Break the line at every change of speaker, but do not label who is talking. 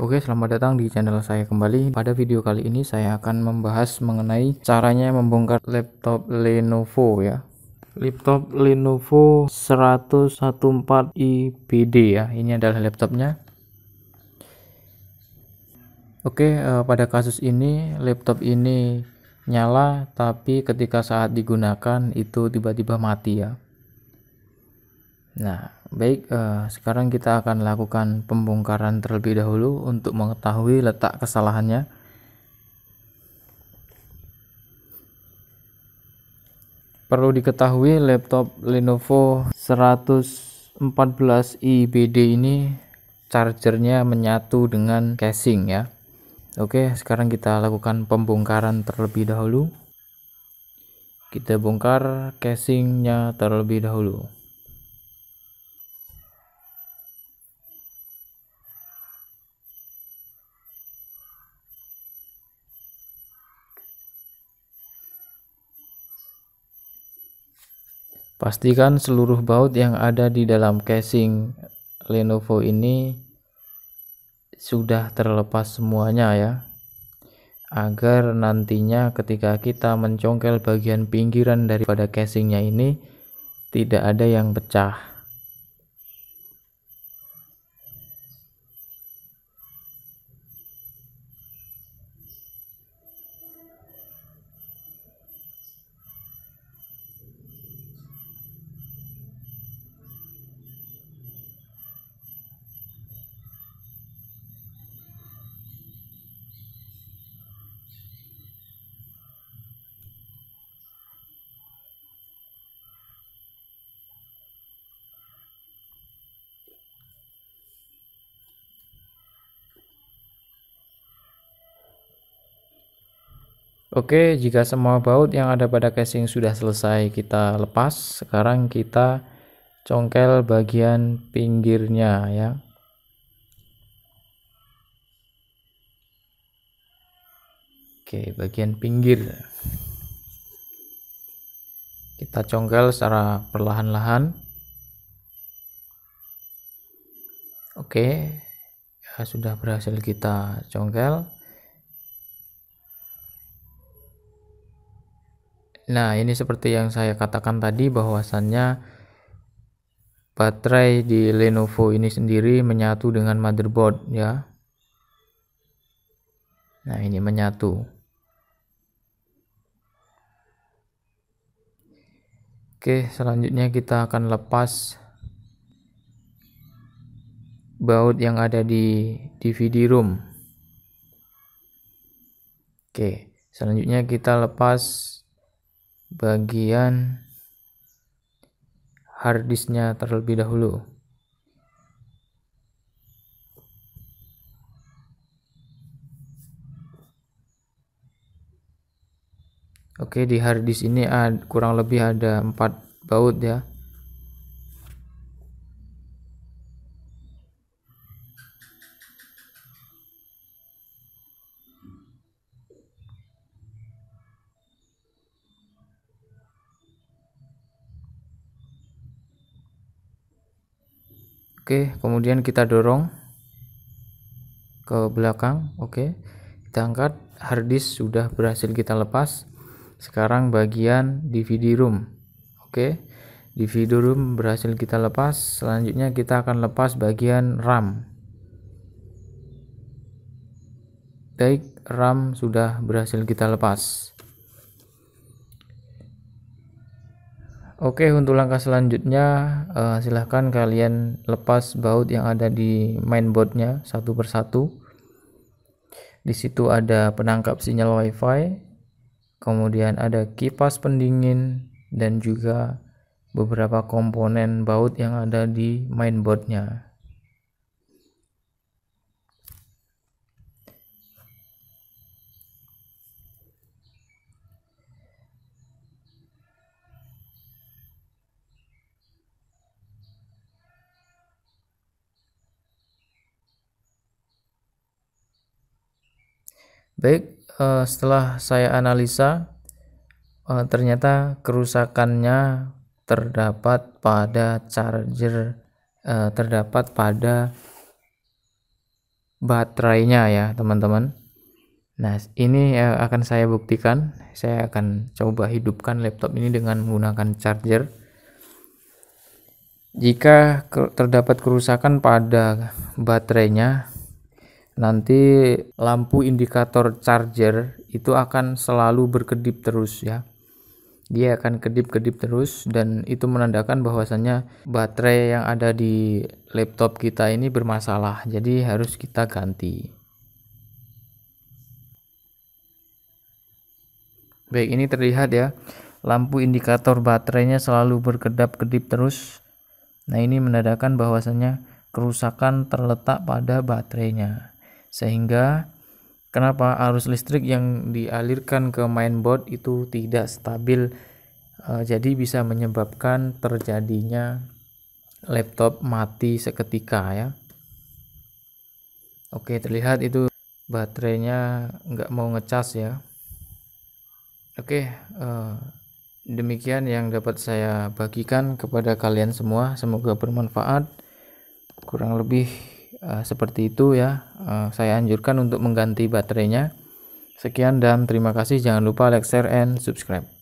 Oke, selamat datang di channel saya kembali. Pada video kali ini saya akan membahas mengenai caranya membongkar laptop Lenovo ya. Laptop Lenovo 114 ipd ya. Ini adalah laptopnya. Oke, eh, pada kasus ini laptop ini nyala tapi ketika saat digunakan itu tiba-tiba mati ya. Nah, baik, eh, sekarang kita akan lakukan pembongkaran terlebih dahulu untuk mengetahui letak kesalahannya. Perlu diketahui laptop Lenovo 114IBD ini chargernya menyatu dengan casing ya. Oke, sekarang kita lakukan pembongkaran terlebih dahulu. Kita bongkar casingnya terlebih dahulu. Pastikan seluruh baut yang ada di dalam casing Lenovo ini sudah terlepas semuanya ya agar nantinya ketika kita mencongkel bagian pinggiran daripada casingnya ini tidak ada yang pecah Oke, jika semua baut yang ada pada casing sudah selesai kita lepas, sekarang kita congkel bagian pinggirnya ya. Oke, bagian pinggir. Kita congkel secara perlahan-lahan. Oke, ya sudah berhasil kita congkel. Nah, ini seperti yang saya katakan tadi bahwasannya baterai di Lenovo ini sendiri menyatu dengan motherboard ya. Nah, ini menyatu. Oke, selanjutnya kita akan lepas baut yang ada di DVD room. Oke, selanjutnya kita lepas bagian harddisknya terlebih dahulu. Oke, di harddisk ini kurang lebih ada empat baut ya. Oke, kemudian kita dorong ke belakang. Oke, kita angkat. Harddisk sudah berhasil kita lepas. Sekarang bagian DVD room. Oke, DVD room berhasil kita lepas. Selanjutnya kita akan lepas bagian RAM. Baik, RAM sudah berhasil kita lepas. Oke, untuk langkah selanjutnya uh, silahkan kalian lepas baut yang ada di mainboardnya satu persatu. Di situ ada penangkap sinyal WiFi, kemudian ada kipas pendingin dan juga beberapa komponen baut yang ada di mainboardnya. Baik, eh, setelah saya analisa, eh, ternyata kerusakannya terdapat pada charger, eh, terdapat pada baterainya ya teman-teman. Nah ini akan saya buktikan. Saya akan coba hidupkan laptop ini dengan menggunakan charger. Jika terdapat kerusakan pada baterainya, nanti lampu indikator charger itu akan selalu berkedip terus ya dia akan kedip-kedip terus dan itu menandakan bahwasannya baterai yang ada di laptop kita ini bermasalah jadi harus kita ganti baik ini terlihat ya lampu indikator baterainya selalu berkedap-kedip terus nah ini menandakan bahwasannya kerusakan terletak pada baterainya sehingga kenapa arus listrik yang dialirkan ke mainboard itu tidak stabil eh, jadi bisa menyebabkan terjadinya laptop mati seketika ya Oke terlihat itu baterainya nggak mau ngecas ya Oke eh, demikian yang dapat saya bagikan kepada kalian semua semoga bermanfaat kurang lebih uh, seperti itu ya uh, saya anjurkan untuk mengganti baterainya sekian dan terima kasih jangan lupa like share and subscribe